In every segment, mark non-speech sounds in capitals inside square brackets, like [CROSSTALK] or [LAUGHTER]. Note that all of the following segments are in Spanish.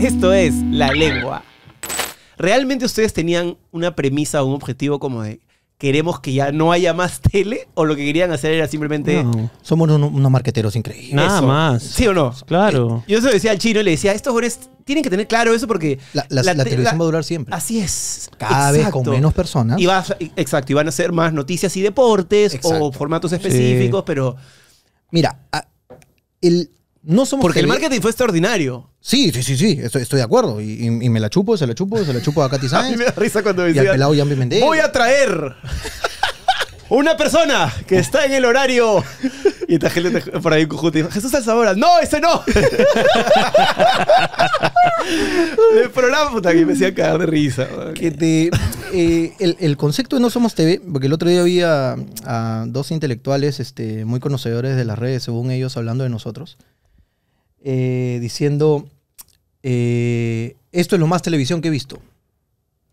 Esto es la lengua. ¿Realmente ustedes tenían una premisa o un objetivo como de queremos que ya no haya más tele o lo que querían hacer era simplemente no, somos unos, marqueteros increíbles nada más sí o no claro eh, yo eso decía al chino le decía estos jóvenes tienen que tener claro eso porque la, televisión va a durar siempre así es cada vez con menos personas y exacto y van a ser más noticias y deportes o formatos específicos pero mira el no somos Porque el marketing fue extraordinario. Sí, sí, sí, sí, estoy, de acuerdo. Y, me la chupo, se la chupo, se la chupo a Katy Y [LAUGHS] a mí me da risa cuando me y al pelado Voy a traer una persona que está en el horario. [LAUGHS] Y está gente por ahí en Cujute Jesús Alzabora, ¡no, ese no! [LAUGHS] el programa, puta, que me hacía cagar de risa. Que te, eh, el, concepto de No Somos TV, porque el otro día había a dos intelectuales este, muy conocedores de las redes, según ellos, hablando de nosotros. Eh, diciendo, eh, esto es lo más televisión que he visto.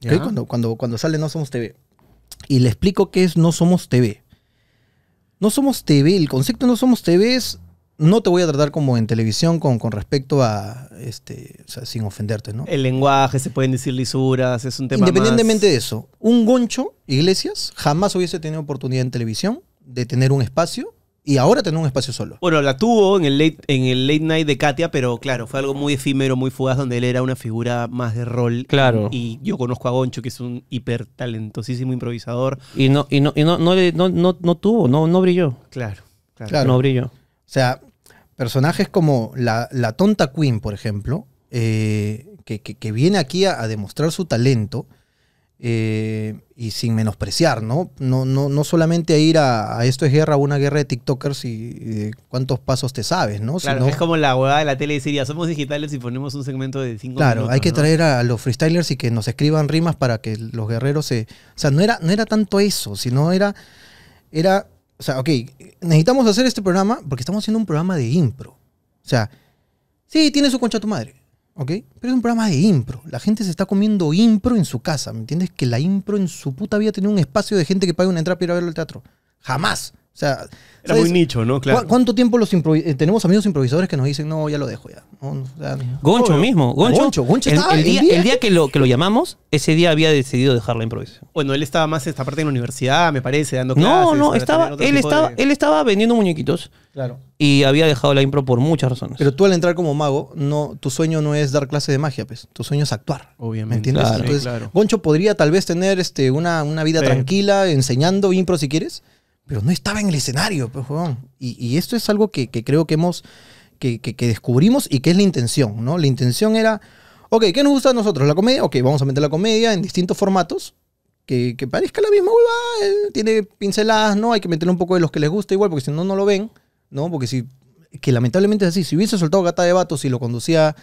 Cuando, cuando, cuando sale No Somos TV. Y le explico qué es No Somos TV. No Somos TV, el concepto de No Somos TV es no te voy a tratar como en televisión con, con respecto a, este, o sea, sin ofenderte, ¿no? El lenguaje, se pueden decir lisuras, es un tema Independientemente de eso, un goncho, Iglesias, jamás hubiese tenido oportunidad en televisión de tener un espacio y ahora tiene un espacio solo. Bueno, la tuvo en el, late, en el late night de Katia, pero claro, fue algo muy efímero, muy fugaz, donde él era una figura más de rol. Claro. Y yo conozco a Goncho, que es un hiper talentosísimo improvisador. Y no, y no, y no, no, no, tuvo, no, no brilló. Claro, claro, No brilló. O sea, personajes como la, tonta Queen, por ejemplo, eh, que, viene aquí a demostrar su talento eh, y sin menospreciar, ¿no? No, no, no solamente a ir a, esto es guerra, una guerra de TikTokers y, de cuántos pasos te sabes, ¿no? Claro, es como la huevada de la tele decir, somos digitales y ponemos un segmento de 5 claro, minutos. hay que traer a los freestylers y que nos escriban rimas para que los guerreros se. O sea, no era, no era tanto eso, sino era. Era. O sea, ok, necesitamos hacer este programa porque estamos haciendo un programa de impro. O sea, sí, tiene su concha tu madre ¿ok? Pero es un programa de impro. La gente se está comiendo impro en su casa, ¿me entiendes? Que la impro en su puta vida tenía un espacio de gente que pague una entrada para ir a verlo al teatro. Jamás sea, era muy nicho, ¿no? Claro. ¿Cuánto tiempo los eh, tenemos amigos improvisadores que nos dicen, no, ya lo dejo ya? Goncho mismo. Goncho, el, día, que lo, que lo llamamos, ese día había decidido dejar la improvisación. Bueno, él estaba más esta parte en la universidad, me parece, dando clases. No, no, estaba, él, estaba, él estaba vendiendo muñequitos. Claro. Y había dejado la impro por muchas razones. Pero tú al entrar como mago, no, tu sueño no es dar clase de magia, pues. Tu sueño es actuar. Obviamente. entiendes? Entonces, Goncho podría tal vez tener este, una, vida tranquila enseñando impro si quieres pero no estaba en el escenario, pero pues, Y, esto es algo que, creo que hemos, que, descubrimos y que es la intención, ¿no? La intención era, ok, ¿qué nos gusta a nosotros? ¿La comedia? Ok, vamos a meter la comedia en distintos formatos, que, parezca la misma huevada, tiene pinceladas, ¿no? Hay que meterle un poco de los que les gusta igual, porque si no, no lo ven, ¿no? Porque si, que lamentablemente es así, si hubiese soltado Gata de Vatos y lo conducía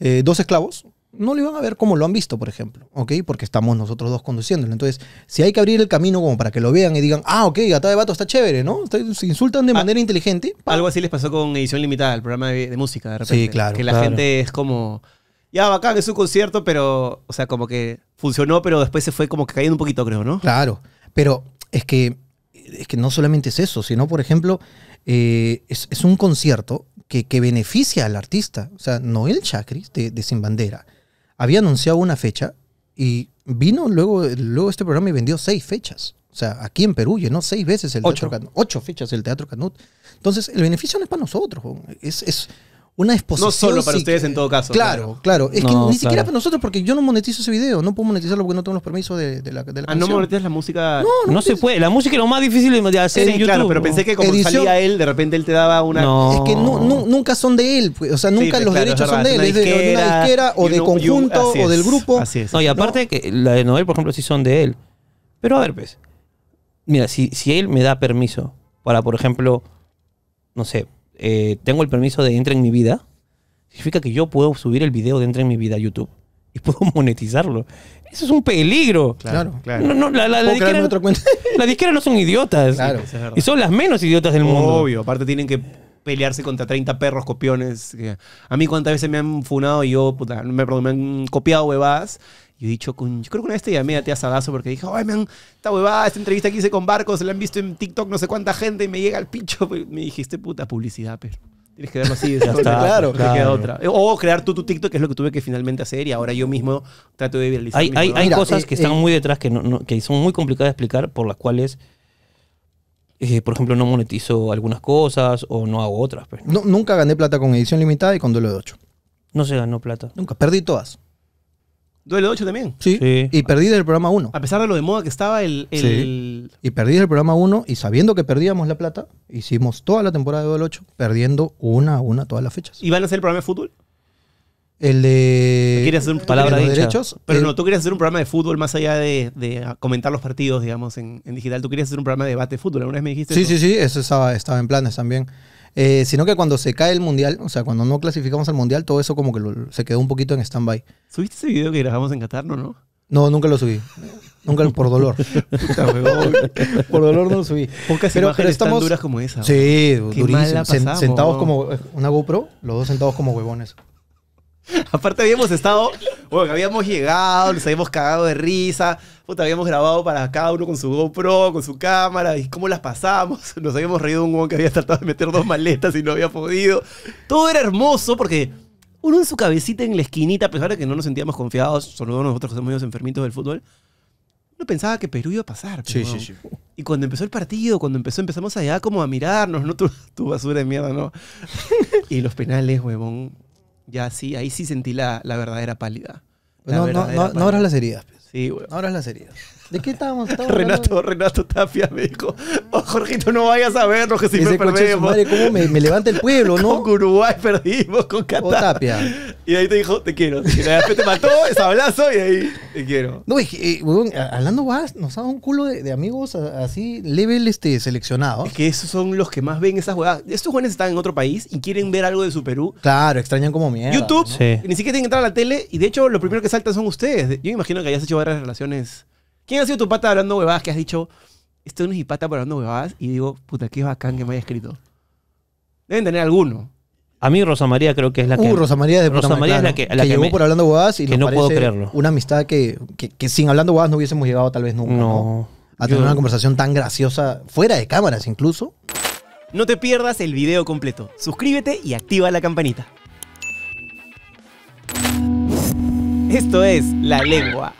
eh, dos esclavos, no le iban a ver como lo han visto, por ejemplo, ¿ok? Porque estamos nosotros dos conduciéndolo. Entonces, si hay que abrir el camino como para que lo vean y digan, ah, ok, gata de vato está chévere, ¿no? Se insultan de ah, manera inteligente. Algo así les pasó con Edición Limitada, el programa de, música, de repente. Sí, claro. Que la gente es como, ya, bacán, es un concierto, pero, o sea, como que funcionó, pero después se fue como que cayendo un poquito, creo, ¿no? Claro, pero es que, es que no solamente es eso, sino, por ejemplo, eh, es, un concierto que, beneficia al artista. O sea, Noel Chacris, de, de Sin Bandera, había anunciado una fecha y vino luego, luego este programa y vendió seis fechas. O sea, aquí en Perú no seis veces el Teatro Canut, ocho fechas el Teatro Canut. Entonces, el beneficio no es para nosotros, es, es, una exposición. No solo para ustedes en todo caso. Claro, claro. Es que ni siquiera para nosotros, porque yo no monetizo ese video. No puedo monetizarlo porque no tengo los permisos de, la, de Ah, no monetizas la música. No, no, se puede. La música es lo más difícil de hacer eh, en YouTube. Claro, pero pensé que como salía él, de repente él te daba una. No. Es que nunca son de él. Pues. O sea, nunca pues, los derechos son de él. Es de una disquera o de conjunto o del grupo. Así es. No, y aparte que la de Noel, por ejemplo, sí son de él. Pero a ver, pues. Mira, si, si él me da permiso para, por ejemplo, no sé, eh, tengo el permiso de Entra en mi vida, significa que yo puedo subir el video de Entra en mi vida a YouTube y [LAUGHS] puedo monetizarlo. Eso es un peligro. Claro, claro. la, disquera, [LAUGHS] no son idiotas. Claro. Y son las menos idiotas del mundo. Obvio, aparte tienen que pelearse contra 30 perros copiones. A mí cuántas veces me han funado y yo, puta, me, me han copiado huevadas yo he dicho, con, yo creo que una vez te llamé a Tía Sadazo porque dije, ay, man, esta huevada, esta entrevista que hice con Barcos, la han visto en TikTok no sé cuánta gente y me llega al pincho. Me dijiste, puta, publicidad, pero tienes que darlo así. [LAUGHS] ya claro, otra. O crear tú tu TikTok, que es lo que tuve que finalmente hacer y ahora yo mismo trato de viralizar. Hay, cosas eh, que están eh, muy detrás que, no, que son muy complicadas de explicar por las cuales... Eh, por ejemplo, no monetizo algunas cosas o no hago otras. Pues, nunca gané plata con edición limitada y con duelo de 8. No se ganó plata. Nunca, perdí todas. Duelo 8 también. Sí. Y perdí el programa 1. A pesar de lo de moda que estaba el. Sí. Y perdí el programa 1 y sabiendo que perdíamos la plata, hicimos toda la temporada de Duelo 8, perdiendo una a una todas las fechas. ¿Y van a hacer el programa de fútbol? El de. Quieres hacer un, palabra de derechos. Pero no, tú querías hacer un programa de fútbol más allá de, de comentar los partidos, digamos, en, en, digital. Tú querías hacer un programa de debate de fútbol. ¿Alguna vez me dijiste? Sí, sí, sí. Eso estaba, estaba en planes también. Eh, sino que cuando se cae el mundial, o sea, cuando no clasificamos al mundial, todo eso como que se quedó un poquito en stand-by. ¿Subiste ese video que grabamos en Qatar, no? No, nunca lo subí. Nunca por dolor. [LAUGHS] por dolor no lo subí. pero, estamos tan duras como esa. Sí, durísimas. sentados como eh, una GoPro, los dos sentados como huevones. Aparte habíamos estado habíamos llegado, nos habíamos cagado de risa. Puta, habíamos grabado para cada uno con su GoPro, con su cámara. ¿Y cómo las pasamos? [LAUGHS] Nos habíamos reído un huevón que había tratado de meter dos maletas y no había podido. Todo era hermoso porque uno en su cabecita en la esquinita, a pesar de que no nos sentíamos confiados, solo todo nosotros que somos los enfermitos del fútbol, no pensaba que Perú iba a pasar. Pues, sí, sí, sí. Y cuando empezó el partido, cuando empezó, empezamos allá como a mirarnos, ¿no? [LAUGHS] tu basura de mierda, ¿no? [LAUGHS] y los penales, huevón ya sí, ahí sí sentí la, verdadera pálida. no, abras las heridas. Pues. Sí, güey. No abras las heridas. ¿De qué estábamos? [LAUGHS] estábamos Renato, Renato Tapia me dijo, oh, Jorgito, no vayas a verlo, que si perdemos. Madre, ¿Cómo me, me, levanta el pueblo, no? Con Uruguay perdimos, con Qatar. Tapia. Y ahí te dijo, te quiero. Y después te mató, [LAUGHS] abrazo y ahí te quiero. No, eh, hablando vas, nos ha dado un culo de, amigos así, level este, seleccionado. Es que esos son los que más ven esas jugadas. Estos jóvenes están en otro país y quieren ver algo de su Perú. Claro, extrañan como mierda. YouTube, ni siquiera tienen que entrar a la tele, y de hecho, lo primero que saltan son ustedes. Yo me imagino que hayas hecho varias relaciones ¿Quién ha sido tu pata hablando huevadas que has dicho, esto no es mi pata hablando huevadas? Y digo, puta, qué bacán que me haya escrito. Deben tener alguno. A mí Rosa María creo que es la uh, que... Uh, Rosa María es de Rosa María es la que... llegó por Hablando Huevadas y que no puedo creerlo. una amistad que, sin Hablando Huevadas no hubiésemos llegado tal vez nunca, ¿no? A tener una conversación tan graciosa, fuera de cámaras incluso. No te pierdas el video completo. Suscríbete y activa la campanita. Esto es La Lengua.